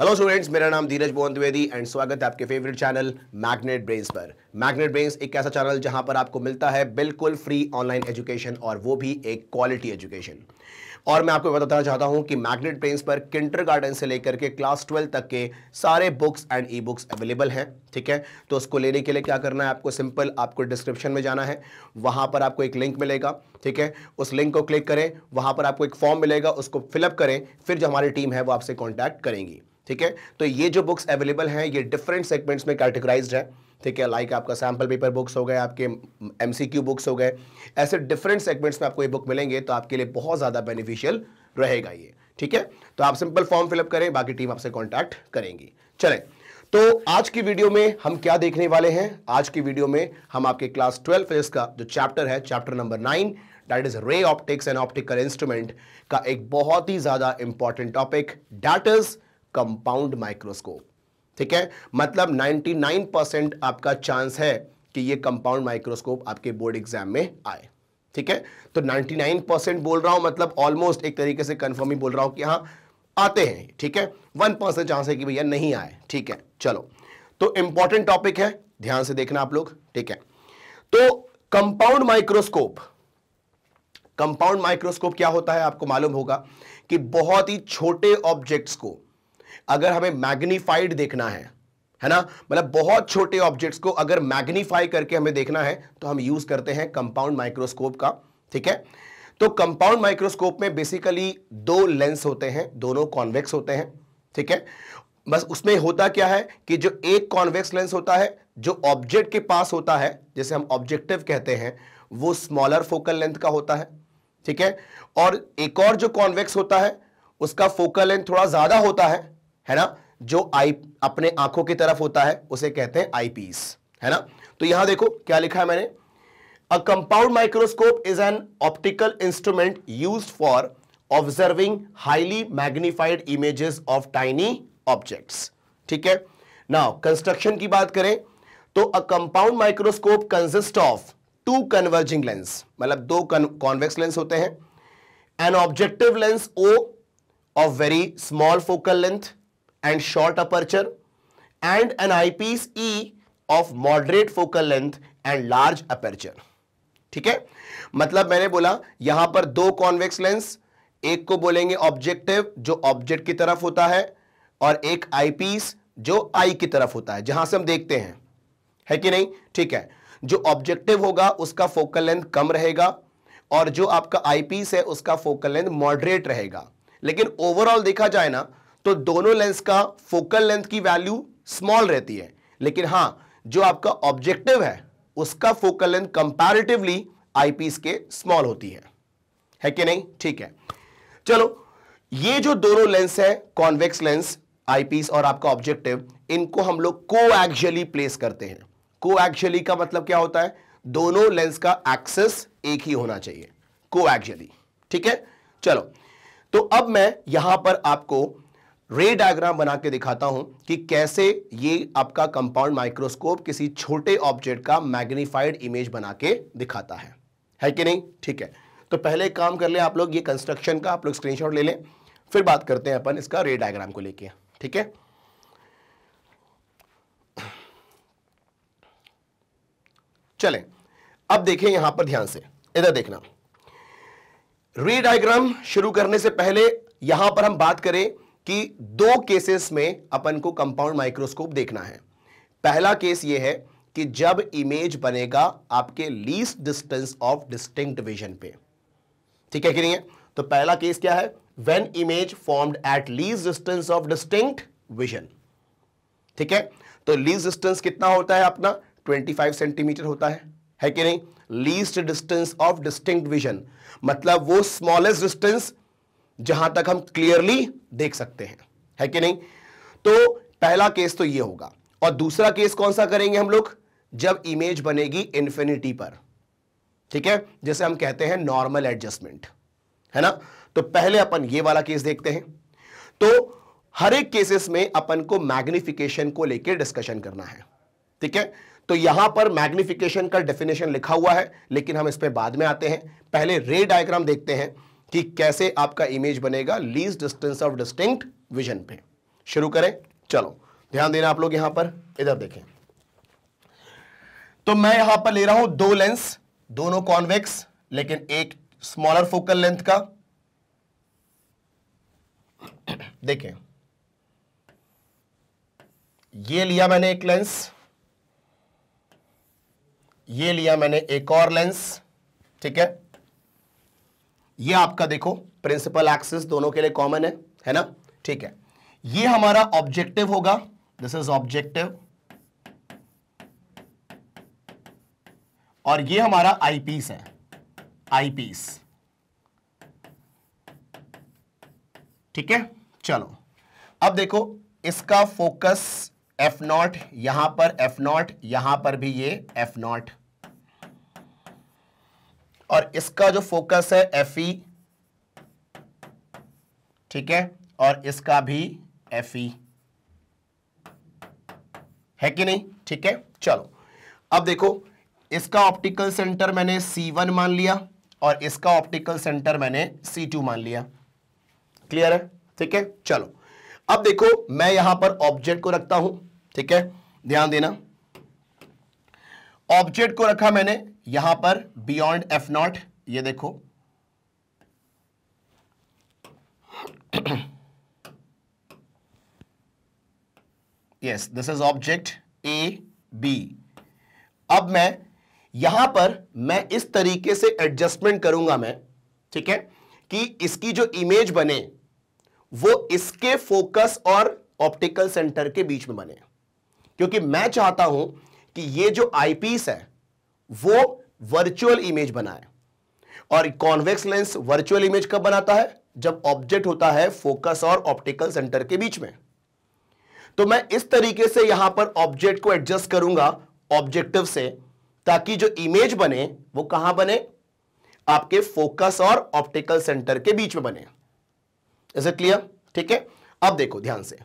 Hello students मेरा नाम धीरज Mohan Dwivedi and स्वागत है आपके फेवरेट चैनल मैग्नेट ब्रेन्स पर मैग्नेट ब्रेन्स एक ऐसा चैनल जहां पर आपको मिलता है बिल्कुल फ्री ऑनलाइन एजुकेशन और वो भी एक क्वालिटी एजुकेशन और मैं आपको बताना चाहता हूं कि मैग्नेट ब्रेन्स पर किंटर गार्डन से लेकर के क्लास ट्वेल्व तक के सारे books and e books available हैं ठीक है तो उसको लेने के लिए क्या करना है आपको सिंपल आपको डिस्क्रिप्शन में जाना है वहाँ पर आपको एक लिंक मिलेगा ठीक है उस लिंक को क्लिक करें वहाँ पर आपको एक फॉर्म मिलेगा उसको फिलअप करें फिर जो हमारी टीम है वो आपसे कॉन्टैक्ट करेंगी ठीक है तो ये जो बुक्स अवेलेबल हैं ये डिफरेंट सेगमेंट्स में कैटेगराइज हैं ठीक है लाइक आपका सैम्पल पेपर बुक्स हो गए आपके एमसीक्यू बुक्स हो गए ऐसे डिफरेंट सेगमेंट्स में आपको ये बुक मिलेंगे तो आपके लिए बहुत ज़्यादा बेनिफिशियल रहेगा ये ठीक है तो आप सिंपल फॉर्म फिलअप करें बाकी टीम आपसे कॉन्टैक्ट करेंगी चलें तो आज की वीडियो में हम क्या देखने वाले हैं आज की वीडियो में हम आपके क्लास ट्वेल्थ फिजिक्स का जो चैप्टर है chapter number nine that is ray optics and optical instrument का एक बहुत ही ज़्यादा important topic that is compound microscope ठीक है मतलब 99 परसेंट आपका चांस है कि ये कंपाउंड माइक्रोस्कोप आपके बोर्ड एग्जाम में आए ठीक है तो 99 परसेंट बोल रहा हूं मतलब ऑलमोस्ट एक तरीके से कंफर्म ही बोल रहा हूं कि हाँ आते हैं ठीक है वन परसेंट चांस है कि भैया नहीं आए ठीक है चलो तो इंपॉर्टेंट टॉपिक है ध्यान से देखना आप लोग ठीक है तो कंपाउंड माइक्रोस्कोप कंपाउंड माइक्रोस्कोप क्या होता है आपको मालूम होगा कि बहुत ही छोटे ऑब्जेक्ट्स को अगर हमें मैग्नीफाइड देखना है है ना मतलब बहुत छोटे ऑब्जेक्ट्स को अगर मैग्नीफाई करके हमें देखना है तो हम यूज करते हैं कंपाउंड माइक्रोस्कोप का ठीक है तो कंपाउंड माइक्रोस्कोप में बेसिकली दो लेंस होते हैं दोनों कॉन्वेक्स होते हैं ठीक है बस उसमें होता क्या है कि जो एक कॉन्वेक्स लेंस होता है जो ऑब्जेक्ट के पास होता है जैसे हम ऑब्जेक्टिव कहते हैं वो स्मॉलर फोकल लेंथ का होता है ठीक है और एक और जो कॉन्वेक्स होता है उसका फोकल लेंथ थोड़ा ज़्यादा होता है है ना जो आई अपने आंखों की तरफ होता है उसे कहते हैं आईपीस है ना तो यहां देखो क्या लिखा है मैंने uh compound microscope is an optical instrument use for observing highly magnified images of tiny objects ठीक है नाउ कंस्ट्रक्शन की बात करें तो uh compound microscope consist of two converging lens मतलब दो कॉन्वेक्स लेंस होते हैं एन ऑब्जेक्टिव लेंस ओ of very small focal length and short aperture and an eyepiece E of moderate focal length and large aperture. ठीक है मतलब मैंने बोला यहां पर दो कॉन्वेक्स लेंस एक को बोलेंगे ऑब्जेक्टिव जो ऑब्जेक्ट की तरफ होता है और एक आईपीस जो आई की तरफ होता है जहां से हम देखते हैं है कि नहीं ठीक है जो ऑब्जेक्टिव होगा उसका फोकल लेंथ कम रहेगा और जो आपका आईपीस है उसका फोकल लेंथ मॉडरेट रहेगा लेकिन ओवरऑल देखा जाए ना तो दोनों लेंस का फोकल लेंथ की वैल्यू स्मॉल रहती है लेकिन हाँ जो आपका ऑब्जेक्टिव है उसका फोकल लेंथ कंपैरेटिवली आईपीस के स्मॉल होती है है कि नहीं ठीक है चलो ये जो दोनों लेंस है कॉन्वेक्स लेंस आईपीस और आपका ऑब्जेक्टिव इनको हम लोग को एक्चुअली प्लेस करते हैं को एक्चुअली का मतलब क्या होता है दोनों लेंस का एक्सेस एक ही होना चाहिए को एक्चुअली ठीक है चलो तो अब मैं यहां पर आपको रे डायग्राम बना के दिखाता हूं कि कैसे ये आपका कंपाउंड माइक्रोस्कोप किसी छोटे ऑब्जेक्ट का मैग्नीफाइड इमेज बना के दिखाता है है कि नहीं ठीक है तो पहले काम कर ले आप लोग ये कंस्ट्रक्शन का आप लोग स्क्रीनशॉट ले लें फिर बात करते हैं अपन इसका रे डायग्राम को लेके ठीक है चलें अब देखें यहां पर ध्यान से इधर देखना रे डायग्राम शुरू करने से पहले यहां पर हम बात करें कि दो केसेस में अपन को कंपाउंड माइक्रोस्कोप देखना है पहला केस ये है कि जब इमेज बनेगा आपके least distance of distinct vision पे ठीक है कि नहीं है तो पहला केस क्या है when image formed at least distance of distinct vision ठीक है तो लीस्ट डिस्टेंस कितना होता है अपना 25 सेंटीमीटर होता है है कि नहीं least distance of distinct vision मतलब वो स्मॉलेस्ट डिस्टेंस जहां तक हम क्लियरली देख सकते हैं है कि नहीं तो पहला केस तो ये होगा और दूसरा केस कौन सा करेंगे हम लोग जब इमेज बनेगी इंफिनिटी पर ठीक है जैसे हम कहते हैं नॉर्मल एडजस्टमेंट है ना तो पहले अपन ये वाला केस देखते हैं तो हर एक केसेस में अपन को मैग्निफिकेशन को लेकर डिस्कशन करना है ठीक है तो यहां पर मैग्निफिकेशन का डेफिनेशन लिखा हुआ है लेकिन हम इस पर बाद में आते हैं पहले रे डायग्राम देखते हैं कि कैसे आपका इमेज बनेगा least distance of distinct vision पे शुरू करें चलो ध्यान देना आप लोग यहां पर इधर देखें तो मैं यहां पर ले रहा हूं दो लेंस दोनों कॉन्वेक्स लेकिन एक स्मॉलर फोकल लेंथ का देखें ये लिया मैंने एक लेंस ये लिया मैंने एक और लेंस ठीक है ये आपका देखो प्रिंसिपल एक्सिस दोनों के लिए कॉमन है है ना ठीक है ये हमारा ऑब्जेक्टिव होगा दिस इज ऑब्जेक्टिव और ये हमारा आईपीस है आईपीस ठीक है चलो अब देखो इसका फोकस एफ नॉट यहां पर एफ नॉट यहां पर भी ये एफ नॉट और इसका जो फोकस है एफ ई ठीक है और इसका भी एफ ई है कि नहीं ठीक है चलो अब देखो इसका ऑप्टिकल सेंटर मैंने C1 मान लिया और इसका ऑप्टिकल सेंटर मैंने C2 मान लिया क्लियर है ठीक है चलो अब देखो मैं यहां पर ऑब्जेक्ट को रखता हूं ठीक है ध्यान देना ऑब्जेक्ट को रखा मैंने यहां पर बियॉन्ड एफ नॉट ये देखो yes this is object A B अब मैं यहां पर मैं इस तरीके से एडजस्टमेंट करूंगा मैं ठीक है कि इसकी जो इमेज बने वो इसके फोकस और ऑप्टिकल सेंटर के बीच में बने क्योंकि मैं चाहता हूं कि ये जो आईपीस है वो वर्चुअल इमेज बनाए और कॉन्वेक्स लेंस वर्चुअल इमेज कब बनाता है जब ऑब्जेक्ट होता है फोकस और ऑप्टिकल सेंटर के बीच में तो मैं इस तरीके से यहां पर ऑब्जेक्ट को एडजस्ट करूंगा ऑब्जेक्टिव से ताकि जो इमेज बने वो कहां बने आपके फोकस और ऑप्टिकल सेंटर के बीच में बने इज क्लियर ठीक है अब देखो ध्यान से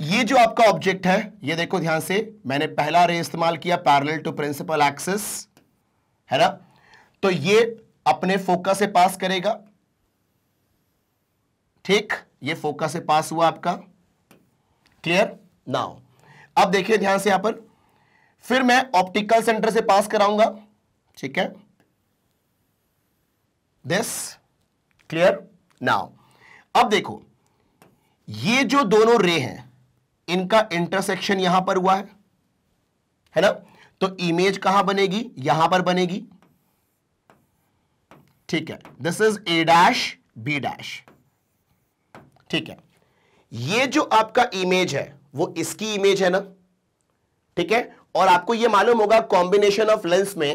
ये जो आपका ऑब्जेक्ट है ये देखो ध्यान से मैंने पहला रे इस्तेमाल किया पैरेलल टू प्रिंसिपल एक्सिस है ना तो ये अपने फोकस से पास करेगा ठीक ये फोकस से पास हुआ आपका क्लियर नाउ अब देखिए ध्यान से यहां पर फिर मैं ऑप्टिकल सेंटर से पास कराऊंगा ठीक है दिस क्लियर नाउ अब देखो ये जो दोनों रे हैं इनका इंटरसेक्शन यहां पर हुआ है है ना तो इमेज कहां बनेगी यहां पर बनेगी ठीक है this is A dash B dash ठीक है ये जो आपका इमेज है वो इसकी इमेज है ना ठीक है और आपको ये मालूम होगा कॉम्बिनेशन ऑफ लेंस में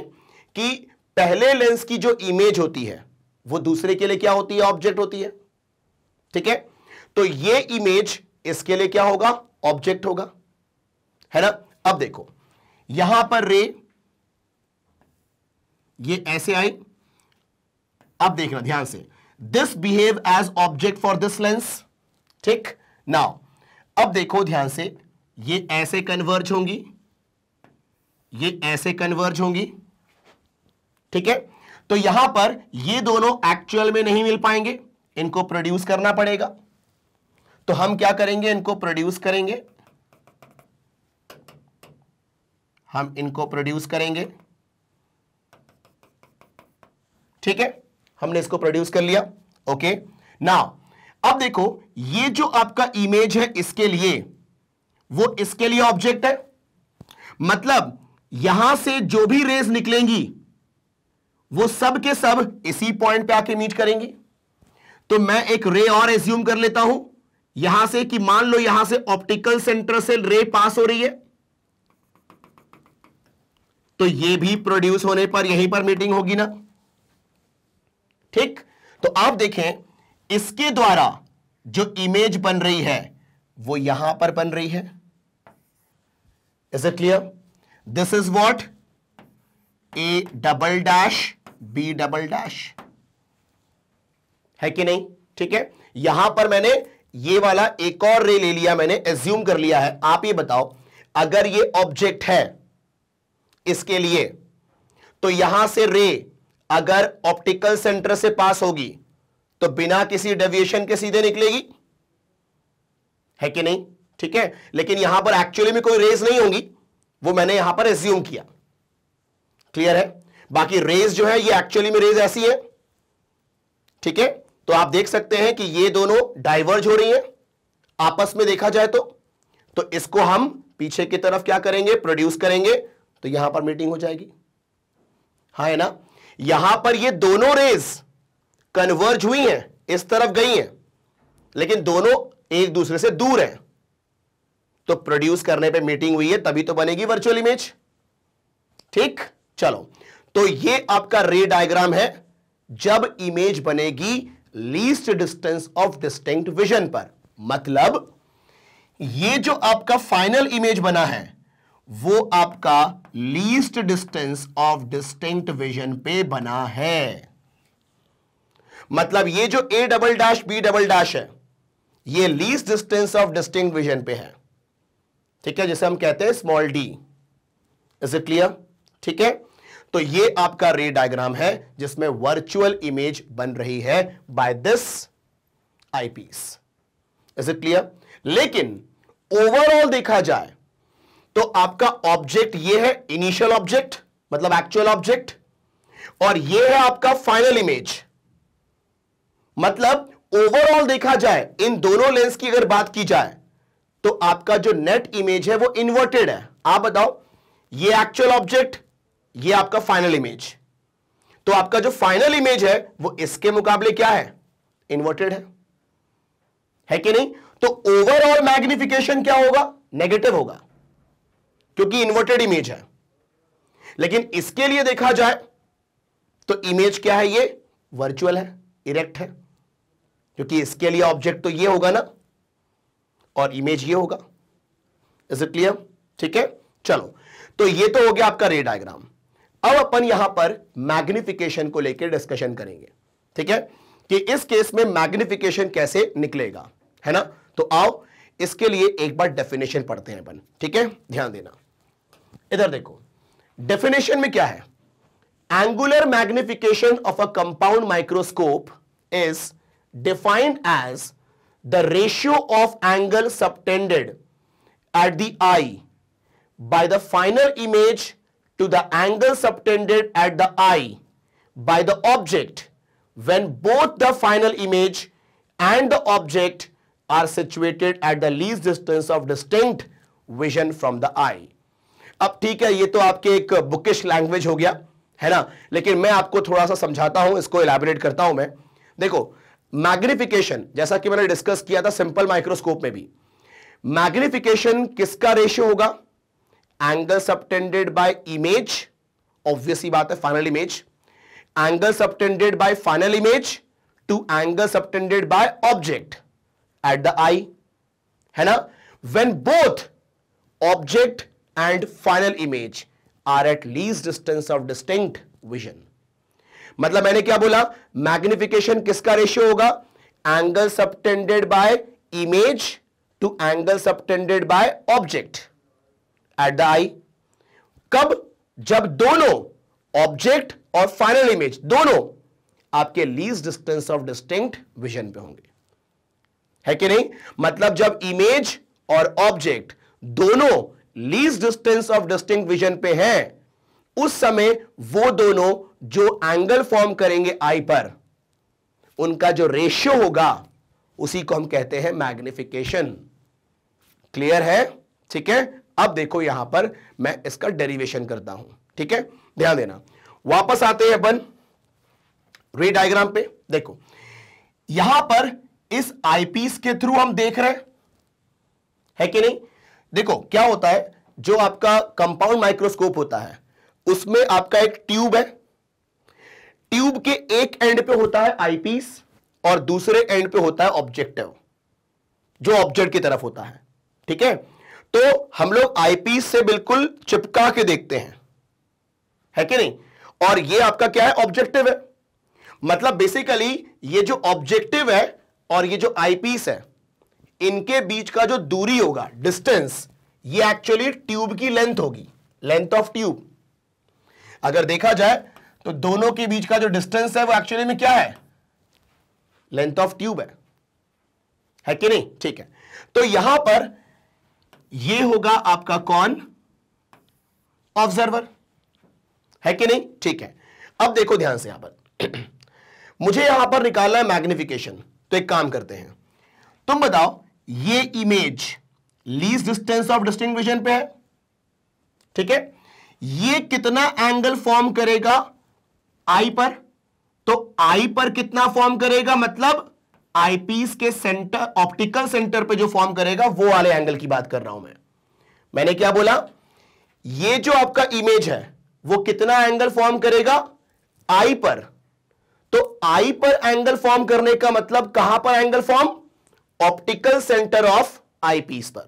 कि पहले लेंस की जो इमेज होती है वो दूसरे के लिए क्या होती है ऑब्जेक्ट होती है ठीक है तो ये इमेज इसके लिए क्या होगा ऑब्जेक्ट होगा है ना अब देखो यहां पर रे ये ऐसे आई अब देखना ध्यान से this behave as object for this lens ठीक नाउ अब देखो ध्यान से ये ऐसे कन्वर्ज होंगी ये ऐसे कन्वर्ज होंगी ठीक है तो यहां पर ये दोनों एक्चुअल में नहीं मिल पाएंगे इनको प्रोड्यूस करना पड़ेगा तो हम क्या करेंगे इनको प्रोड्यूस करेंगे हम इनको प्रोड्यूस करेंगे ठीक है हमने इसको प्रोड्यूस कर लिया ओके नाउ अब देखो ये जो आपका इमेज है इसके लिए वो इसके लिए ऑब्जेक्ट है मतलब यहां से जो भी रेज निकलेंगी वो सब के सब इसी पॉइंट पे आके मीट करेंगी तो मैं एक रे और एज्यूम कर लेता हूं यहां से कि मान लो यहां से ऑप्टिकल सेंटर से रे पास हो रही है तो ये भी प्रोड्यूस होने पर यहीं पर मीटिंग होगी ना ठीक तो आप देखें इसके द्वारा जो इमेज बन रही है वो यहां पर बन रही है is it clear this is what A double dash B double dash है कि नहीं ठीक है यहां पर मैंने ये वाला एक और रे ले लिया मैंने एज्यूम कर लिया है आप ये बताओ अगर ये ऑब्जेक्ट है इसके लिए तो यहां से रे अगर ऑप्टिकल सेंटर से पास होगी तो बिना किसी डेविएशन के सीधे निकलेगी है कि नहीं ठीक है लेकिन यहां पर एक्चुअली में कोई रेज नहीं होगी वो मैंने यहां पर एज्यूम किया क्लियर है बाकी रेज जो है ये एक्चुअली में रेज ऐसी है ठीक है तो आप देख सकते हैं कि ये दोनों डाइवर्ज हो रही हैं आपस में देखा जाए तो तो इसको हम पीछे की तरफ क्या करेंगे प्रोड्यूस करेंगे तो यहां पर मीटिंग हो जाएगी हा है ना यहां पर ये दोनों रेज कन्वर्ज हुई हैं इस तरफ गई हैं लेकिन दोनों एक दूसरे से दूर हैं तो प्रोड्यूस करने पे मीटिंग हुई है तभी तो बनेगी वर्चुअल इमेज ठीक चलो तो ये आपका रे डायग्राम है जब इमेज बनेगी least distance of distinct vision पर मतलब ये जो आपका फाइनल इमेज बना है वो आपका least distance of distinct vision पे बना है मतलब ये जो A double dash B double dash है ये least distance of distinct vision पे है ठीक है जैसे हम कहते हैं small D is it clear ठीक है तो ये आपका रे डायग्राम है जिसमें वर्चुअल इमेज बन रही है by this eyepiece is it clear लेकिन ओवरऑल देखा जाए तो आपका ऑब्जेक्ट ये है इनिशियल ऑब्जेक्ट मतलब एक्चुअल ऑब्जेक्ट और ये है आपका फाइनल इमेज मतलब ओवरऑल देखा जाए इन दोनों लेंस की अगर बात की जाए तो आपका जो नेट इमेज है वो इन्वर्टेड है आप बताओ ये एक्चुअल ऑब्जेक्ट ये आपका फाइनल इमेज तो आपका जो फाइनल इमेज है वो इसके मुकाबले क्या है इन्वर्टेड है है कि नहीं तो ओवरऑल मैग्निफिकेशन क्या होगा नेगेटिव होगा क्योंकि इन्वर्टेड इमेज है लेकिन इसके लिए देखा जाए तो इमेज क्या है ये वर्चुअल है इरेक्ट है क्योंकि इसके लिए ऑब्जेक्ट तो ये होगा ना और इमेज ये होगा इज इट क्लियर ठीक है चलो तो ये तो हो गया आपका रे डायग्राम अब अपन यहां पर मैग्निफिकेशन को लेकर डिस्कशन करेंगे ठीक है कि इस केस में मैग्निफिकेशन कैसे निकलेगा है ना तो आओ इसके लिए एक बार डेफिनेशन पढ़ते हैं अपन ठीक है ध्यान देना इधर देखो डेफिनेशन में क्या है angular magnification of a compound microscope is defined as the ratio of angle subtended at the eye by the final image to the angle subtended at the eye by the object when both the final image and the object are situated at the least distance of distinct vision from the eye. अब ठीक है ये तो आपके एक bookish language हो गया है ना लेकिन मैं आपको थोड़ा सा समझाता हूं इसको इलेबोरेट करता हूं मैं देखो मैग्निफिकेशन जैसा कि मैंने डिस्कस किया था सिंपल माइक्रोस्कोप में भी मैग्निफिकेशन किसका रेशियो होगा angle subtended by image obviously बात है final image angle subtended by final image to angle subtended by object at the eye है ना when both object and final image are at least distance of distinct vision मतलब मैंने क्या बोला magnification किसका ratio होगा angle subtended by image to angle subtended by object at the eye कब जब दोनों ऑब्जेक्ट और फाइनल इमेज दोनों आपके lease distance of distinct vision पे होंगे है कि नहीं मतलब जब इमेज और ऑब्जेक्ट दोनों least distance of distinct vision पे हैं उस समय वो दोनों जो एंगल फॉर्म करेंगे आई पर उनका जो रेशियो होगा उसी को हम कहते हैं मैग्निफिकेशन क्लियर है ठीक है अब देखो यहां पर मैं इसका डेरिवेशन करता हूं ठीक है ध्यान देना वापस आते हैं अपन रे डायग्राम पे देखो यहां पर इस आईपीस के थ्रू हम देख रहे हैं है कि नहीं देखो क्या होता है जो आपका कंपाउंड माइक्रोस्कोप होता है उसमें आपका एक ट्यूब है ट्यूब के एक एंड पे होता है आईपीस और दूसरे एंड पे होता है ऑब्जेक्टिव जो ऑब्जेक्ट की तरफ होता है ठीक है तो हम लोग आईपीस से बिल्कुल चिपका के देखते हैं है कि नहीं और ये आपका क्या है ऑब्जेक्टिव है मतलब बेसिकली ये जो ऑब्जेक्टिव है और ये जो आईपीस है इनके बीच का जो दूरी होगा डिस्टेंस ये एक्चुअली ट्यूब की लेंथ होगी लेंथ ऑफ ट्यूब अगर देखा जाए तो दोनों के बीच का जो डिस्टेंस है वो एक्चुअली में क्या है लेंथ ऑफ ट्यूब है है कि नहीं ठीक है तो यहां पर ये होगा आपका कौन ऑब्जर्वर है कि नहीं ठीक है अब देखो ध्यान से यहां पर मुझे यहां पर निकालना है मैग्निफिकेशन तो एक काम करते हैं तुम बताओ ये image least distance of vision पे है ठीक है ये कितना एंगल फॉर्म करेगा आई पर तो आई पर कितना फॉर्म करेगा मतलब आईपीस के सेंटर ऑप्टिकल सेंटर पे जो फॉर्म करेगा वो वाले एंगल की बात कर रहा हूं मैं मैंने क्या बोला ये जो आपका इमेज है वो कितना एंगल फॉर्म करेगा आई पर तो आई पर एंगल फॉर्म करने का मतलब कहां पर angle form optical centre of eyepiece पर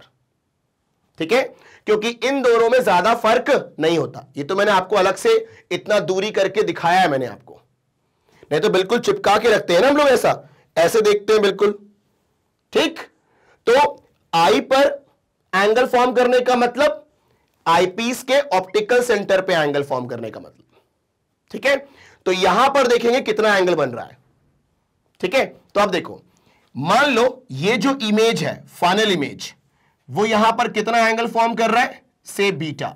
ठीक है क्योंकि इन दोनों में ज्यादा फर्क नहीं होता ये तो मैंने आपको अलग से इतना दूरी करके दिखाया है मैंने आपको नहीं तो बिल्कुल चिपका के रखते हैं ना हम लोग ऐसा ऐसे देखते हैं बिल्कुल ठीक तो आई पर एंगल फॉर्म करने का मतलब आईपीस के ऑप्टिकल सेंटर पे एंगल फॉर्म करने का मतलब ठीक है तो यहां पर देखेंगे कितना एंगल बन रहा है ठीक है तो आप देखो मान लो ये जो इमेज है फाइनल इमेज वो यहां पर कितना एंगल फॉर्म कर रहा है से बीटा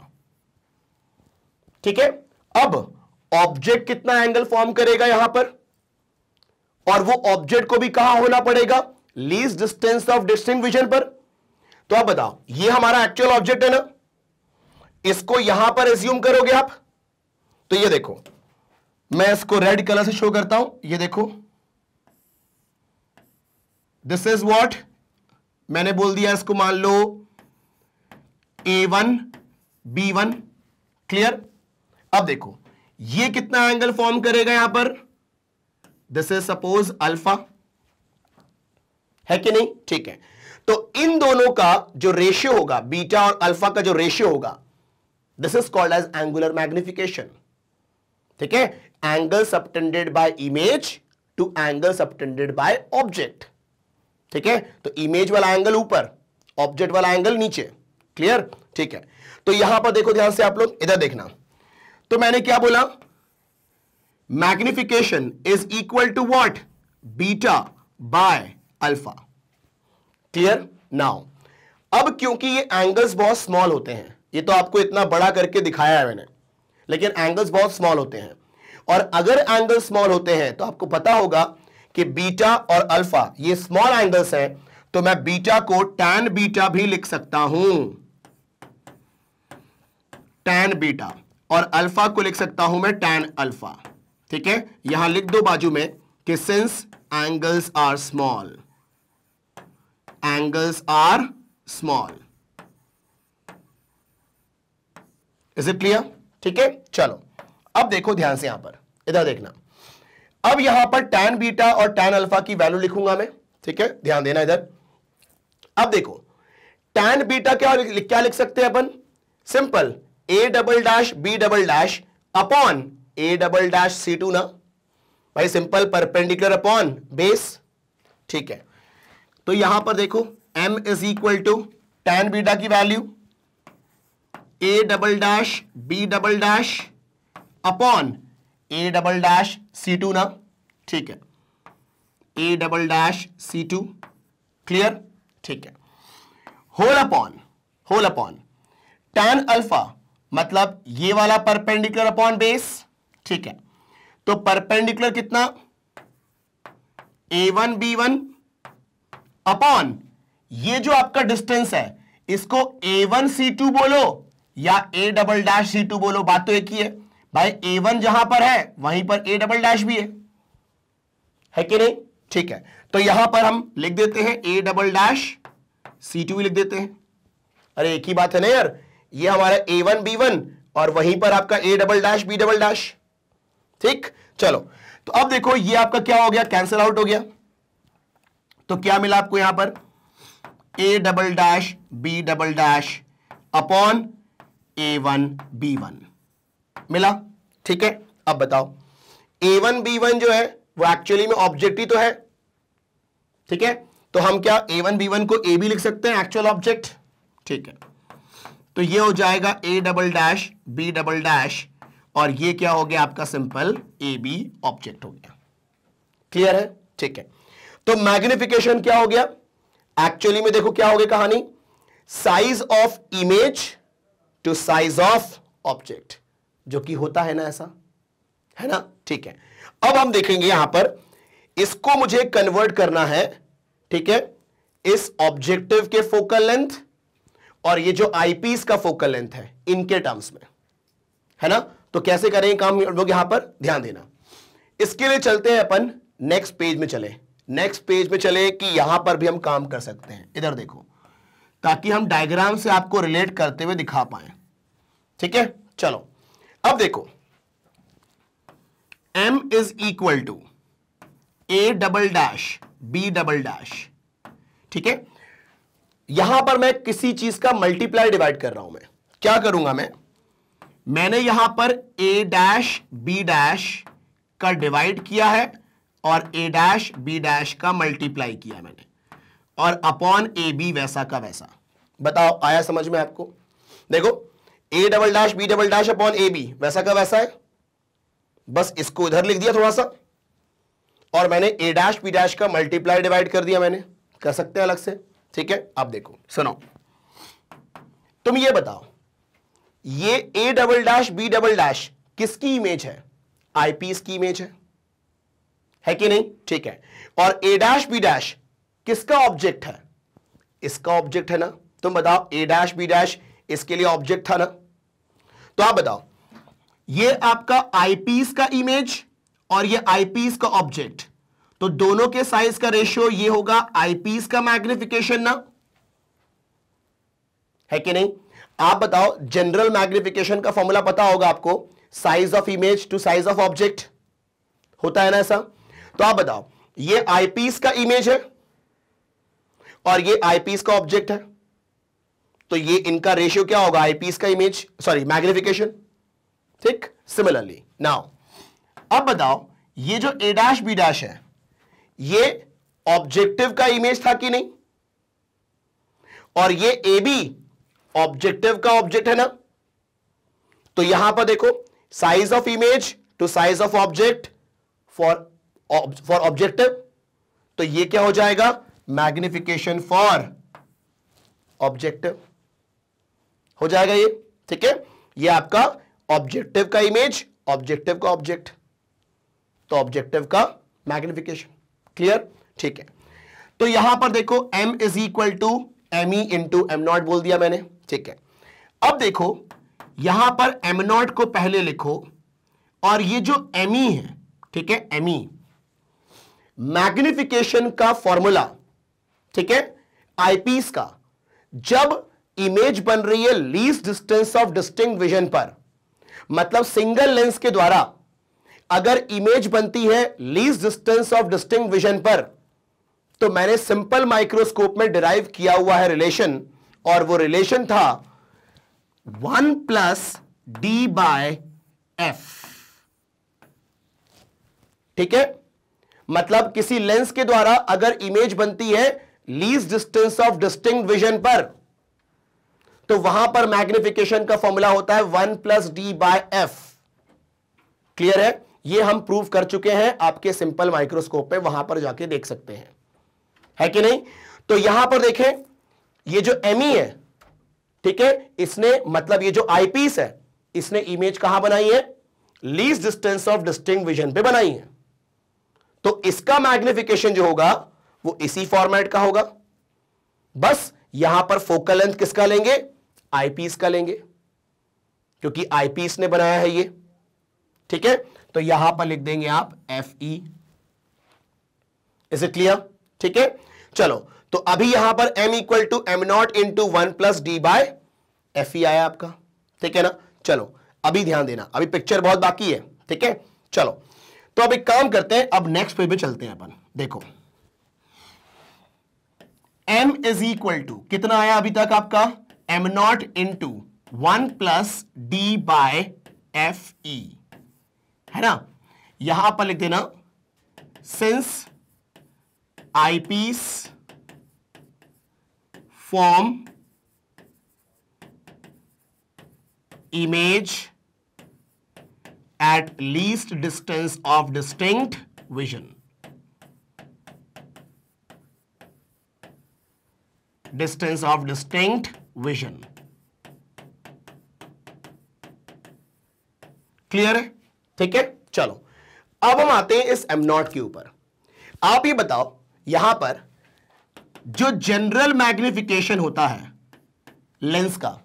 ठीक है अब ऑब्जेक्ट कितना एंगल फॉर्म करेगा यहां पर और वो ऑब्जेक्ट को भी कहां होना पड़ेगा least distance of distinct vision पर तो आप बताओ ये हमारा एक्चुअल ऑब्जेक्ट है ना इसको यहां पर एज्यूम करोगे आप तो ये देखो मैं इसको रेड कलर से शो करता हूं ये देखो दिस इज वॉट मैंने बोल दिया इसको मान लो A one B one clear अब देखो ये कितना एंगल फॉर्म करेगा यहां पर दिस इज सपोज अल्फा है कि नहीं ठीक है तो इन दोनों का जो रेशियो होगा बीटा और अल्फा का जो रेशियो होगा this is called as angular magnification ठीक है angle subtended by image to angle subtended by object ठीक है तो इमेज वाला एंगल ऊपर ऑब्जेक्ट वाला एंगल नीचे क्लियर ठीक है तो यहां पर देखो ध्यान से आप लोग इधर देखना तो मैंने क्या बोला magnification is equal to what beta by alpha clear now अब क्योंकि ये एंगल्स बहुत स्मॉल होते हैं ये तो आपको इतना बड़ा करके दिखाया है मैंने लेकिन एंगल्स बहुत स्मॉल होते हैं और अगर एंगल स्मॉल होते हैं तो आपको पता होगा कि बीटा और अल्फा ये स्मॉल एंगल्स हैं तो मैं बीटा को टैन बीटा भी लिख सकता हूं टैन बीटा और अल्फा को लिख सकता हूं मैं टैन अल्फा ठीक है यहां लिख दो बाजू में कि since angles are small angles are small is it clear ठीक है चलो अब देखो ध्यान से यहां पर इधर देखना अब यहां पर टैन बीटा और टैन अल्फा की वैल्यू लिखूंगा मैं ठीक है ध्यान देना इधर अब देखो टैन बीटा क्या क्या लिख सकते हैं अपन simple A double dash B double dash upon A double dash C two ना भाई सिंपल परपेंडिकुलर अपॉन बेस ठीक है तो यहां पर देखो M is equal to tan beta की value A double dash B double dash upon A double dash C two ना ठीक है A double dash C two clear ठीक है whole upon whole upon tan alpha मतलब ये वाला perpendicular upon base ठीक है तो परपेंडिकुलर कितना A one B one upon ये जो आपका डिस्टेंस है इसको ए वन सी टू बोलो या A double dash C two बोलो बात तो एक ही है भाई ए वन जहां पर है वहीं पर ए डबल डैश भी है है कि नहीं ठीक है तो यहां पर हम लिख देते हैं A double dash C two भी लिख देते हैं अरे एक ही बात है ना यार ये हमारा ए वन बी वन और वहीं पर आपका A double dash B double dash ठीक चलो तो अब देखो ये आपका क्या हो गया कैंसिल आउट हो गया तो क्या मिला आपको यहां पर A double dash B double dash upon A one B one मिला ठीक है अब बताओ ए वन बी वन जो है वो एक्चुअली में ऑब्जेक्ट ही तो है ठीक है तो हम क्या ए वन बी वन को ए भी लिख सकते हैं एक्चुअल ऑब्जेक्ट ठीक है तो ये हो जाएगा A double dash B double dash और ये क्या हो गया आपका सिंपल ए बी ऑब्जेक्ट हो गया क्लियर है ठीक है तो मैग्निफिकेशन क्या हो गया एक्चुअली में देखो क्या हो गया कहानी size of image to size of object जो कि होता है ना ऐसा है ना ठीक है अब हम देखेंगे यहां पर इसको मुझे कन्वर्ट करना है ठीक है इस ऑब्जेक्टिव के फोकल लेंथ और ये जो आईपीस का फोकल लेंथ है इनके टर्म्स में है ना तो कैसे करें काम लोग यहां पर ध्यान देना इसके लिए चलते हैं अपन नेक्स्ट पेज में चले नेक्स्ट पेज में चले कि यहां पर भी हम काम कर सकते हैं इधर देखो ताकि हम डायग्राम से आपको रिलेट करते हुए दिखा पाए ठीक है चलो अब देखो m is equal to A double dash B double dash ठीक है यहां पर मैं किसी चीज का मल्टीप्लाई डिवाइड कर रहा हूं मैं क्या करूंगा मैं मैंने यहां पर ए डैश बी डैश का डिवाइड किया है और ए डैश बी डैश का मल्टीप्लाई किया मैंने और अपॉन ए बी वैसा का वैसा बताओ आया समझ में आपको देखो A double dash B double dash upon A B वैसा का वैसा है बस इसको इधर लिख दिया थोड़ा सा और मैंने ए डैश बी डैश का मल्टीप्लाई डिवाइड कर दिया मैंने कर सकते हैं अलग से ठीक है आप देखो सुनो तुम ये बताओ ये A double dash B double dash किसकी इमेज है आईपीस की इमेज है है कि नहीं ठीक है और ए डैश बी डैश किसका ऑब्जेक्ट है इसका ऑब्जेक्ट है ना तुम बताओ ए डैश बी डैश इसके लिए ऑब्जेक्ट था ना तो आप बताओ ये आपका आईपीस का इमेज और ये आईपीस का ऑब्जेक्ट तो दोनों के साइज का रेशियो ये होगा आईपीस का मैग्निफिकेशन ना है कि नहीं आप बताओ जनरल मैग्निफिकेशन का फॉर्मूला पता होगा आपको size of image to size of object होता है ना ऐसा तो आप बताओ ये आईपीस का इमेज है और ये आईपीस का ऑब्जेक्ट है तो ये इनका रेशियो क्या होगा आईपीस का इमेज सॉरी मैग्निफिकेशन ठीक सिमिलरली नाउ अब बताओ ये जो ए डैश बी डैश है ये ऑब्जेक्टिव का इमेज था कि नहीं और ये ए बी ऑब्जेक्टिव का ऑब्जेक्ट है ना तो यहां पर देखो size of image to size of object for for objective तो ये क्या हो जाएगा मैग्निफिकेशन फॉर ऑब्जेक्टिव हो जाएगा ये ठीक है ये आपका ऑब्जेक्टिव का इमेज ऑब्जेक्टिव का ऑब्जेक्ट तो ऑब्जेक्टिव का मैग्निफिकेशन क्लियर ठीक है तो यहां पर देखो m is equal to M E into M naught बोल दिया मैंने ठीक है अब देखो यहां पर एमनॉट को पहले लिखो और ये जो ई e है ठीक है ई मैग्निफिकेशन e, का फॉर्मूला ठीक है आईपीस का जब इमेज बन रही है least distance of distinct vision पर मतलब सिंगल लेंस के द्वारा अगर इमेज बनती है least distance of distinct vision पर तो मैंने सिंपल माइक्रोस्कोप में डिराइव किया हुआ है रिलेशन और वो रिलेशन था one plus D by F ठीक है मतलब किसी लेंस के द्वारा अगर इमेज बनती है least distance of distinct vision पर तो वहां पर मैग्निफिकेशन का फॉर्मूला होता है one plus D by F clear है ये हम प्रूव कर चुके हैं आपके सिंपल माइक्रोस्कोप पे वहां पर जाके देख सकते हैं है कि नहीं तो यहां पर देखें ये जो एम e है ठीक है इसने मतलब ये जो आईपीस है इसने इमेज कहां बनाई है least distance of distinct vision पे बनाई है तो इसका मैग्निफिकेशन जो होगा वो इसी फॉर्मेट का होगा बस यहां पर फोकल लेंथ किसका लेंगे आईपीस का लेंगे क्योंकि आईपीस ने बनाया है ये ठीक है तो यहां पर लिख देंगे आप F E is it clear ठीक है चलो तो अभी यहां पर m equal to M naught into one plus D by F E आया आपका ठीक है ना चलो अभी ध्यान देना अभी पिक्चर बहुत बाकी है ठीक है चलो तो अब एक काम करते हैं अब नेक्स्ट पेज पे चलते हैं अपन देखो m इज इक्वल टू कितना आया अभी तक आपका M naught into one plus D by F E है ना यहां पर लिख देना since eyepiece form image at least distance of distinct vision distance of distinct vision clear है ठीक है चलो अब हम आते हैं इस एम नॉट के ऊपर आप ये बताओ यहां पर जो जनरल मैग्निफिकेशन होता है लेंस का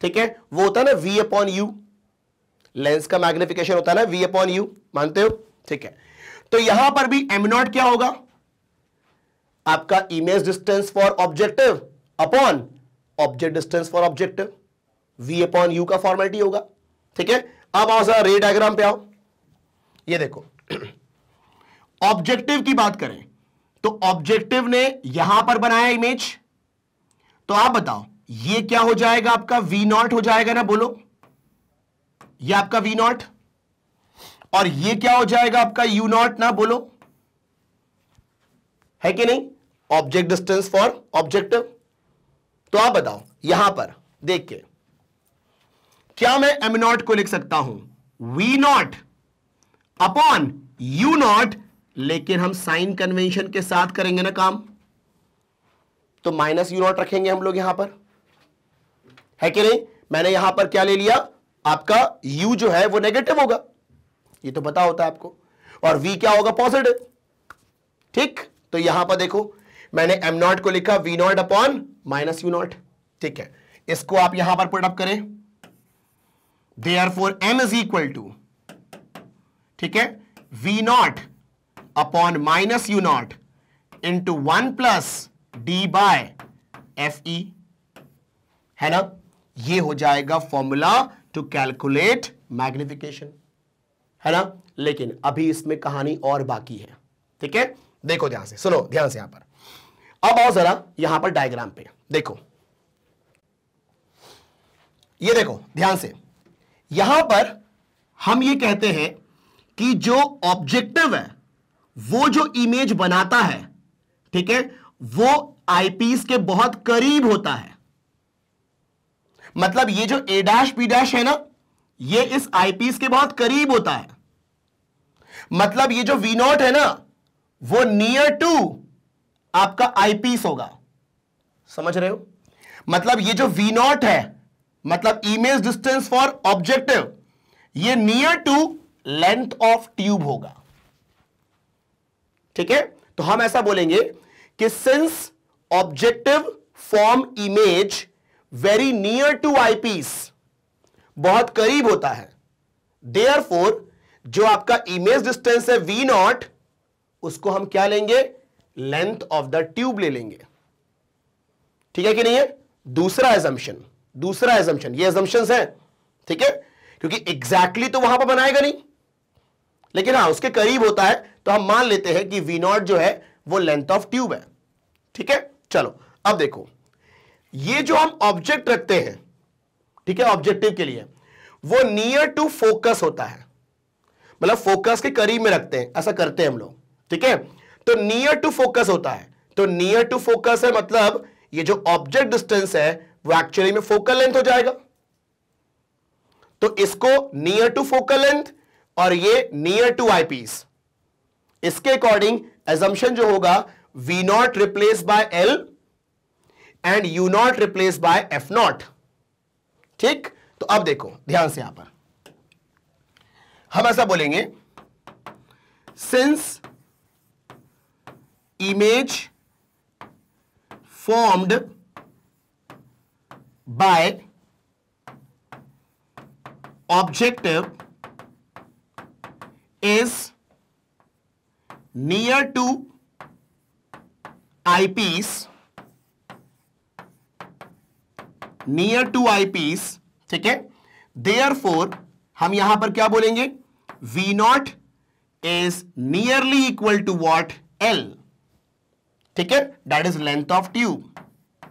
ठीक है वो होता है ना वी अपॉन यू लेंस का मैग्निफिकेशन होता है ना वी अपॉन यू मानते हो ठीक है तो यहां पर भी एम नॉट क्या होगा आपका image distance for objective upon object distance for objective V upon U का फॉर्मेलिटी होगा ठीक है अब आओ सर रे डायग्राम पे आओ ये देखो ऑब्जेक्टिव की बात करें तो ऑब्जेक्टिव ने यहां पर बनाया इमेज तो आप बताओ ये क्या हो जाएगा आपका वी नॉट हो जाएगा ना बोलो ये आपका वी नॉट और ये क्या हो जाएगा आपका यू नॉट ना बोलो है कि नहीं ऑब्जेक्ट डिस्टेंस फॉर ऑब्जेक्टिव तो आप बताओ यहां पर देख के क्या मैं एम नॉट को लिख सकता हूं V naught upon U naught लेकिन हम साइन कन्वेंशन के साथ करेंगे ना काम तो माइनस यू नॉट रखेंगे हम लोग यहां पर है कि नहीं मैंने यहां पर क्या ले लिया आपका u जो है वो नेगेटिव होगा ये तो पता होता है आपको और v क्या होगा पॉजिटिव ठीक तो यहां पर देखो मैंने एम नॉट को लिखा V naught upon minus U naught ठीक है इसको आप यहां पर पुट अप करें therefore M is equal to ठीक है V naught upon minus U naught into one plus D by F E है ना ये हो जाएगा फॉर्मूला टू कैलकुलेट मैग्निफिकेशन है ना लेकिन अभी इसमें कहानी और बाकी है ठीक है देखो ध्यान से सुनो ध्यान से यहां पर अब आओ जरा यहां पर डायग्राम पे देखो ये देखो ध्यान से यहां पर हम ये कहते हैं कि जो ऑब्जेक्टिव है वो जो इमेज बनाता है ठीक है वो आईपीस के बहुत करीब होता है मतलब ये जो ए डैश पी डैश है ना ये इस आईपीस के बहुत करीब होता है मतलब ये जो वी नॉट है ना वो नियर टू आपका आईपीस होगा समझ रहे हो मतलब ये जो वी नॉट है मतलब इमेज डिस्टेंस फॉर ऑब्जेक्टिव ये near to length of tube होगा ठीक है तो हम ऐसा बोलेंगे कि since objective form image very near to eyepiece बहुत करीब होता है देयर जो आपका इमेज डिस्टेंस है वी नॉट उसको हम क्या लेंगे लेंथ ऑफ द ट्यूब ले लेंगे ठीक है कि नहीं है दूसरा एजम्पन दूसरा एजम्पन ये एजम्पन है ठीक है क्योंकि एग्जैक्टली exactly तो वहां पर बनाएगा नहीं लेकिन हाँ उसके करीब होता है तो हम मान लेते हैं कि वी नॉट जो है वो लेंथ ऑफ ट्यूब है ठीक है चलो अब देखो ये जो हम ऑब्जेक्ट रखते हैं ठीक है ऑब्जेक्टिव के लिए वो नियर टू फोकस होता है मतलब फोकस के करीब में रखते हैं ऐसा करते हैं हम लोग ठीक है तो नियर टू फोकस होता है तो नियर टू फोकस है मतलब ये जो ऑब्जेक्ट डिस्टेंस है वो एक्चुअली में फोकल लेंथ हो जाएगा तो इसको नियर टू फोकल लेंथ और ये नियर टू आईपीस इसके अकॉर्डिंग एजम्पन जो होगा V naught replace by L and U naught replace by F naught ठीक तो अब देखो ध्यान से यहां पर हम ऐसा बोलेंगे since image formed by objective is near to eyepiece near to eyepiece ठीक है देयर हम यहां पर क्या बोलेंगे V naught is nearly equal to what L ठीक है that is length of tube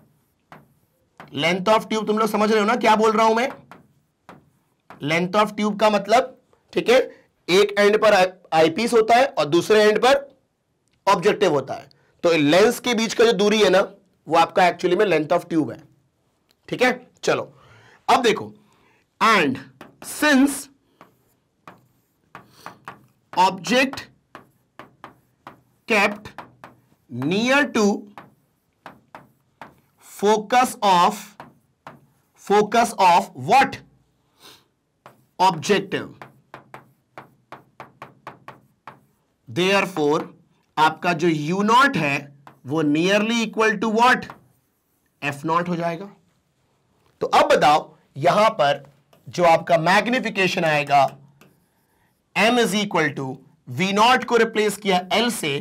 length of tube तुम लोग समझ रहे हो ना क्या बोल रहा हूं मैं लेंथ ऑफ ट्यूब का मतलब ठीक है एक एंड पर आईपीस होता है और दूसरे एंड पर ऑब्जेक्टिव होता है तो लेंस के बीच का जो दूरी है ना वो आपका एक्चुअली में लेंथ ऑफ ट्यूब है ठीक है चलो अब देखो and since object kept near to focus of focus of what objective therefore आपका जो यू नॉट है वो nearly equal to what F naught हो जाएगा तो अब बताओ यहां पर जो आपका मैग्निफिकेशन आएगा M is equal to V naught को रिप्लेस किया एल से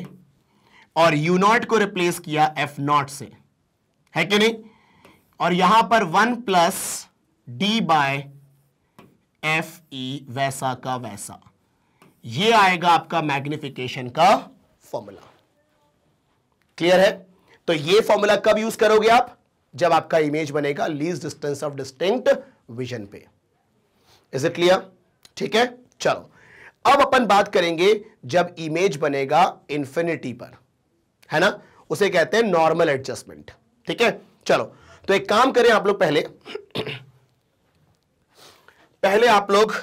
और यू नॉट को रिप्लेस किया एफ नॉट से है कि नहीं और यहां पर one plus D by F E वैसा का वैसा ये आएगा आपका मैग्निफिकेशन का फॉर्मूला क्लियर है तो ये फॉर्मूला कब यूज करोगे आप जब आपका इमेज बनेगा least distance of distinct vision पे इज इट क्लियर ठीक है चलो अब अपन बात करेंगे जब इमेज बनेगा इंफिनिटी पर है ना उसे कहते हैं नॉर्मल एडजस्टमेंट ठीक है चलो तो एक काम करें आप लोग पहले पहले आप लोग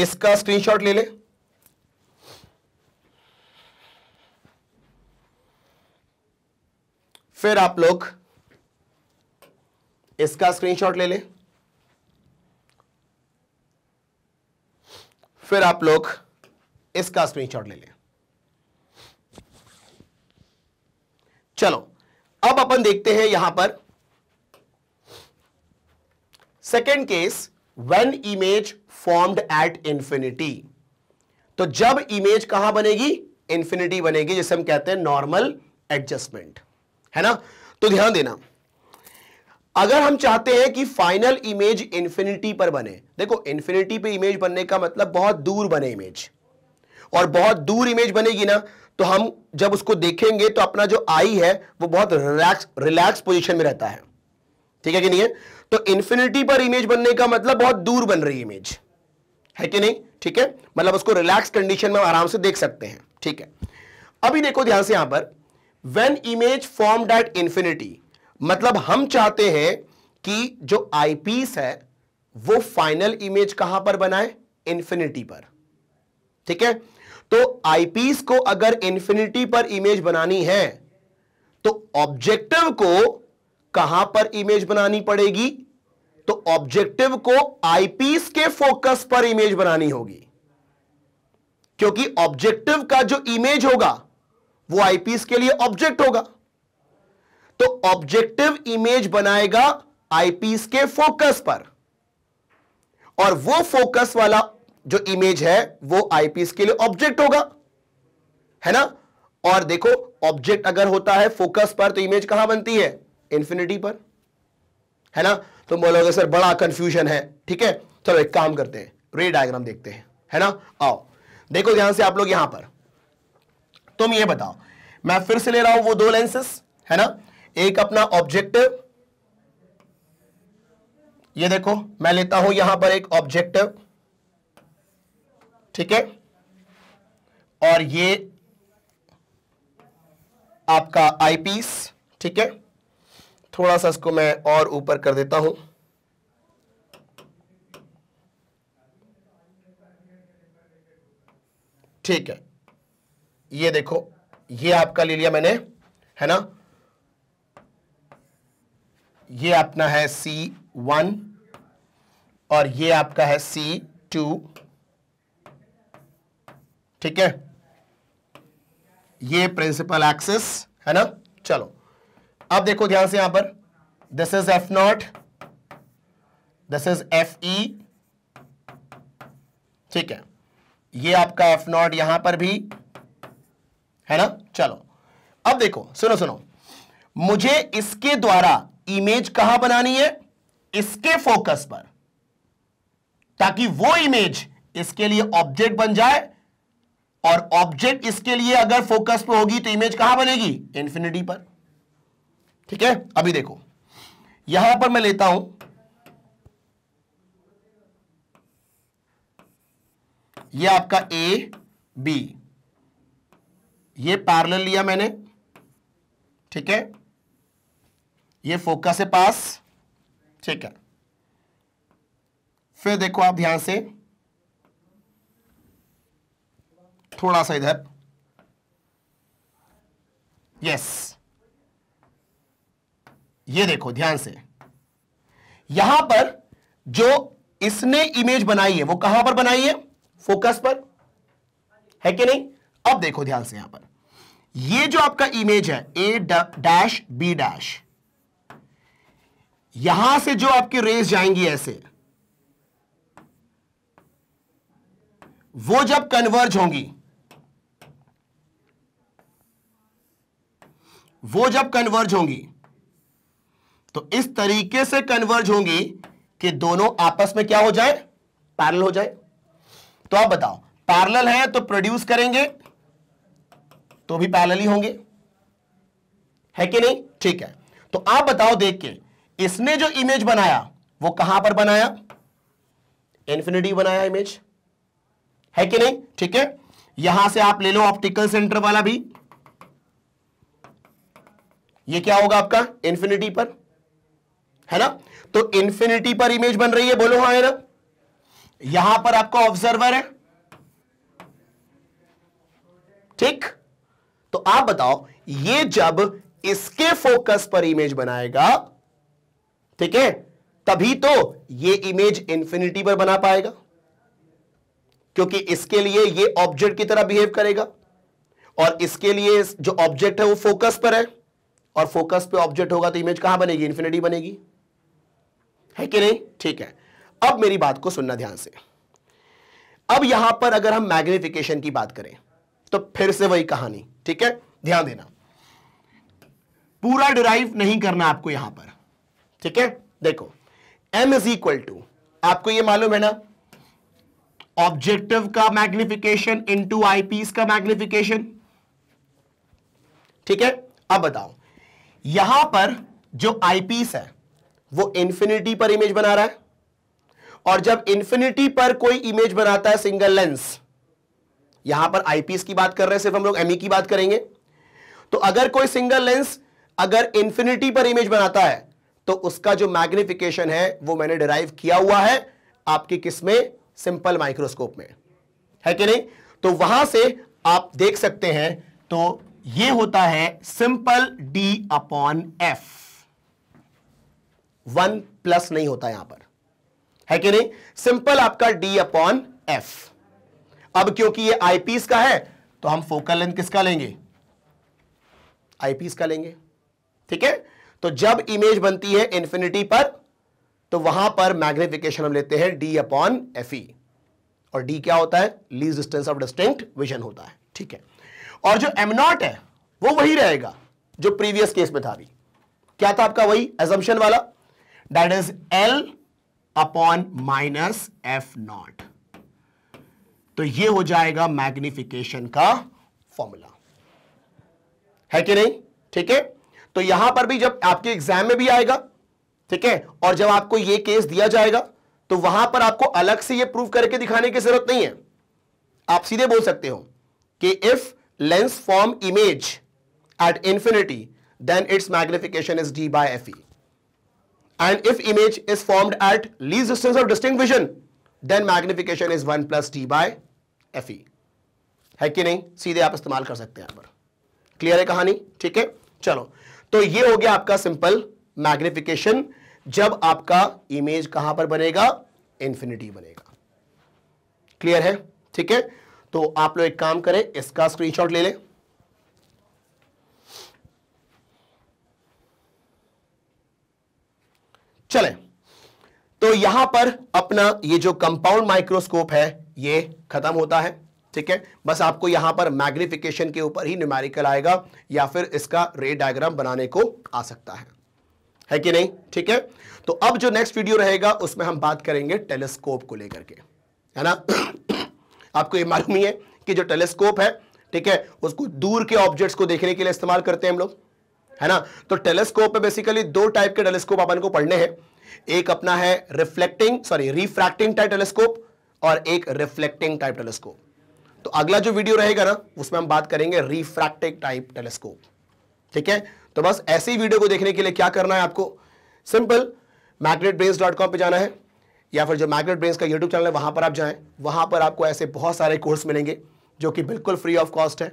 इसका स्क्रीनशॉट ले लें फिर आप लोग इसका स्क्रीनशॉट ले लें फिर आप लोग इसका स्क्रीनशॉट ले लें चलो अब अपन देखते हैं यहां पर second case one image formed at infinity तो जब इमेज कहां बनेगी इंफिनिटी बनेगी जिसे हम कहते हैं नॉर्मल एडजस्टमेंट है ना तो ध्यान देना अगर हम चाहते हैं कि फाइनल इमेज इंफिनिटी पर बने देखो इंफिनिटी पे इमेज बनने का मतलब बहुत दूर बने इमेज और बहुत दूर इमेज बनेगी ना तो हम जब उसको देखेंगे तो अपना जो आई है वो बहुत रिलैक्स रिलैक्स पोजीशन में रहता है ठीक है कि नहीं है तो इंफिनिटी पर इमेज बनने का मतलब बहुत दूर बन रही इमेज है कि नहीं ठीक है मतलब उसको रिलैक्स कंडीशन में आराम से देख सकते हैं ठीक है अभी देखो ध्यान से यहां पर when image formed at infinity मतलब हम चाहते हैं कि जो आईपीस है वो फाइनल इमेज कहां पर बनाए इंफिनिटी पर ठीक है तो आईपीस को अगर इंफिनिटी पर इमेज बनानी है तो ऑब्जेक्टिव को कहां पर इमेज बनानी पड़ेगी तो ऑब्जेक्टिव को आईपीस के फोकस पर इमेज बनानी होगी क्योंकि ऑब्जेक्टिव का जो इमेज होगा वो आईपीएस के लिए ऑब्जेक्ट होगा तो ऑब्जेक्टिव इमेज बनाएगा आईपीएस के फोकस पर और वो फोकस वाला जो इमेज है वो आईपीएस के लिए ऑब्जेक्ट होगा है ना और देखो ऑब्जेक्ट अगर होता है फोकस पर तो इमेज कहां बनती है इंफिनिटी पर है ना तुम तो बोलोगे सर बड़ा कंफ्यूजन है ठीक है चलो एक काम करते हैं रे डायग्राम देखते हैं है ना आओ देखो ध्यान से आप लोग यहां पर तुम ये बताओ मैं फिर से ले रहा हूं वो दो लेंसेस है ना एक अपना ऑब्जेक्टिव ये देखो मैं लेता हूं यहां पर एक ऑब्जेक्टिव ठीक है और ये आपका आईपीस ठीक है थोड़ा सा इसको मैं और ऊपर कर देता हूं ठीक है ये देखो ये आपका ले लिया मैंने है ना ये अपना है सी वन और ये आपका है सी टू ठीक है ये प्रिंसिपल एक्सिस है ना चलो अब देखो ध्यान से यहां पर this is F naught this is F E ठीक है ये आपका एफ नॉट यहां पर भी है ना चलो अब देखो सुनो सुनो मुझे इसके द्वारा इमेज कहां बनानी है इसके फोकस पर ताकि वो इमेज इसके लिए ऑब्जेक्ट बन जाए और ऑब्जेक्ट इसके लिए अगर फोकस पर होगी तो इमेज कहां बनेगी इंफिनिटी पर ठीक है अभी देखो यहां पर मैं लेता हूं ये आपका ए बी ये पैरेलल लिया मैंने ठीक है ये फोकस है पास ठीक है फिर देखो आप ध्यान से थोड़ा सा इधर यस ये देखो ध्यान से यहां पर जो इसने इमेज बनाई है वो कहां पर बनाई है फोकस पर है कि नहीं अब देखो ध्यान से यहां पर ये जो आपका इमेज है ए डैश बी डैश यहां से जो आपकी रेस जाएंगी ऐसे वो जब कन्वर्ज होंगी वो जब कन्वर्ज होंगी तो इस तरीके से कन्वर्ज होंगी कि दोनों आपस में क्या हो जाए पैरल हो जाए तो आप बताओ पैरल है तो प्रोड्यूस करेंगे तो भी पैरल ही होंगे है कि नहीं ठीक है तो आप बताओ देख के इसने जो इमेज बनाया वो कहां पर बनाया इन्फिनिटी बनाया इमेज है कि नहीं ठीक है यहां से आप ले लो ऑप्टिकल सेंटर वाला भी ये क्या होगा आपका इन्फिनिटी पर है ना तो इन्फिनिटी पर इमेज बन रही है बोलो हाँ है ना यहां पर आपका ऑब्जर्वर है ठीक तो आप बताओ ये जब इसके फोकस पर इमेज बनाएगा ठीक है तभी तो ये इमेज इंफिनिटी पर बना पाएगा क्योंकि इसके लिए ये ऑब्जेक्ट की तरह बिहेव करेगा और इसके लिए जो ऑब्जेक्ट है वो फोकस पर है और फोकस पे ऑब्जेक्ट होगा तो इमेज कहां बनेगी इंफिनिटी बनेगी है कि नहीं ठीक है अब मेरी बात को सुनना ध्यान से अब यहां पर अगर हम मैग्निफिकेशन की बात करें तो फिर से वही कहानी ठीक है ध्यान देना पूरा डिराइव नहीं करना आपको यहां पर ठीक है देखो एम इज इक्वल टू आपको यह मालूम है ना ऑब्जेक्टिव का मैग्निफिकेशन इनटू आईपीस का मैग्निफिकेशन ठीक है अब बताओ यहां पर जो आईपीस है वो इंफिनिटी पर इमेज बना रहा है और जब इंफिनिटी पर कोई इमेज बनाता है सिंगल लेंस यहां पर आईपीएस की बात कर रहे हैं सिर्फ हम लोग एमई e की बात करेंगे तो अगर कोई सिंगल लेंस अगर इंफिनिटी पर इमेज बनाता है तो उसका जो मैग्निफिकेशन है वो मैंने डिराइव किया हुआ है आपके किसमें सिंपल माइक्रोस्कोप में है कि नहीं तो वहां से आप देख सकते हैं तो ये होता है simple D upon F one plus नहीं होता यहां पर है कि नहीं सिंपल आपका डी अपॉन एफ अब क्योंकि ये आईपीस का है तो हम फोकल लेंथ किसका लेंगे आईपीस का लेंगे ठीक है तो जब इमेज बनती है इंफिनिटी पर तो वहां पर मैग्निफिकेशन हम लेते हैं डी अपॉन एफ और डी क्या होता है least distance of distinct vision होता है ठीक है और जो एम नॉट है वो वही रहेगा जो प्रीवियस केस में था भी क्या था आपका वही एजम्पन वाला that is L upon minus F naught तो ये हो जाएगा मैग्निफिकेशन का फॉर्मूला है कि नहीं ठीक है तो यहां पर भी जब आपके एग्जाम में भी आएगा ठीक है और जब आपको ये केस दिया जाएगा तो वहां पर आपको अलग से ये प्रूव करके दिखाने की जरूरत नहीं है आप सीधे बोल सकते हो कि if lens form image at infinity then it's magnification is D by F and if image is formed at least distance of distinct vision then magnification is one plus D by F E e. है कि नहीं सीधे आप इस्तेमाल कर सकते हैं यहां पर क्लियर है कहानी ठीक है चलो तो ये हो गया आपका सिंपल मैग्निफिकेशन जब आपका इमेज कहां पर बनेगा इंफिनिटी बनेगा क्लियर है ठीक है तो आप लोग एक काम करें इसका स्क्रीनशॉट ले लें चलें तो यहां पर अपना ये जो कंपाउंड माइक्रोस्कोप है ये खत्म होता है ठीक है बस आपको यहां पर मैग्निफिकेशन के ऊपर ही न्यूमेरिकल आएगा या फिर इसका रे डायग्राम बनाने को आ सकता है है कि नहीं ठीक है तो अब जो नेक्स्ट वीडियो रहेगा उसमें हम बात करेंगे टेलीस्कोप को लेकर के है ना आपको ये मालूम ही है कि जो टेलीस्कोप है ठीक है उसको दूर के ऑब्जेक्ट्स को देखने के लिए इस्तेमाल करते हैं हम लोग है ना तो टेलीस्कोप में बेसिकली दो टाइप के टेलीस्कोप अपन को पढ़ने हैं एक अपना है reflecting sorry refracting type telescope और एक रिफ्लेक्टिंग टाइप टेलीस्कोप तो अगला जो वीडियो रहेगा ना उसमें हम बात करेंगे रिफ्रैक्टिंग टाइप टेलीस्कोप ठीक है तो बस ऐसी वीडियो को देखने के लिए क्या करना है आपको सिंपल मैग्नेट पर जाना है या फिर जो मैग्नेट ब्रेन्स का यूट्यूब चैनल है वहां पर आप जाएं वहां पर आपको ऐसे बहुत सारे कोर्स मिलेंगे जो कि बिल्कुल फ्री ऑफ कॉस्ट है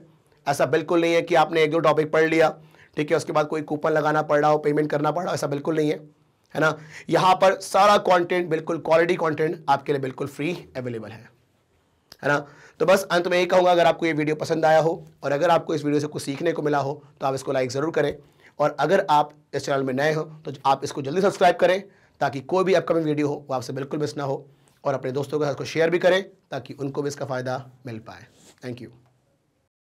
ऐसा बिल्कुल नहीं है कि आपने एक दो टॉपिक पढ़ लिया ठीक है उसके बाद कोई कूपन लगाना पड़ रहा हो पेमेंट करना पड़ रहा हो ऐसा बिल्कुल नहीं है है ना यहाँ पर सारा कंटेंट बिल्कुल क्वालिटी कंटेंट आपके लिए बिल्कुल फ्री अवेलेबल है है ना तो बस अंत में यही कहूँगा अगर आपको ये वीडियो पसंद आया हो और अगर आपको इस वीडियो से कुछ सीखने को मिला हो तो आप इसको लाइक ज़रूर करें और अगर आप इस चैनल में नए हो तो आप इसको जल्दी सब्सक्राइब करें ताकि कोई भी अपकमिंग वीडियो हो वो आपसे बिल्कुल मिस ना हो और अपने दोस्तों के साथ को शेयर भी करें ताकि उनको भी इसका फ़ायदा मिल पाए थैंक यू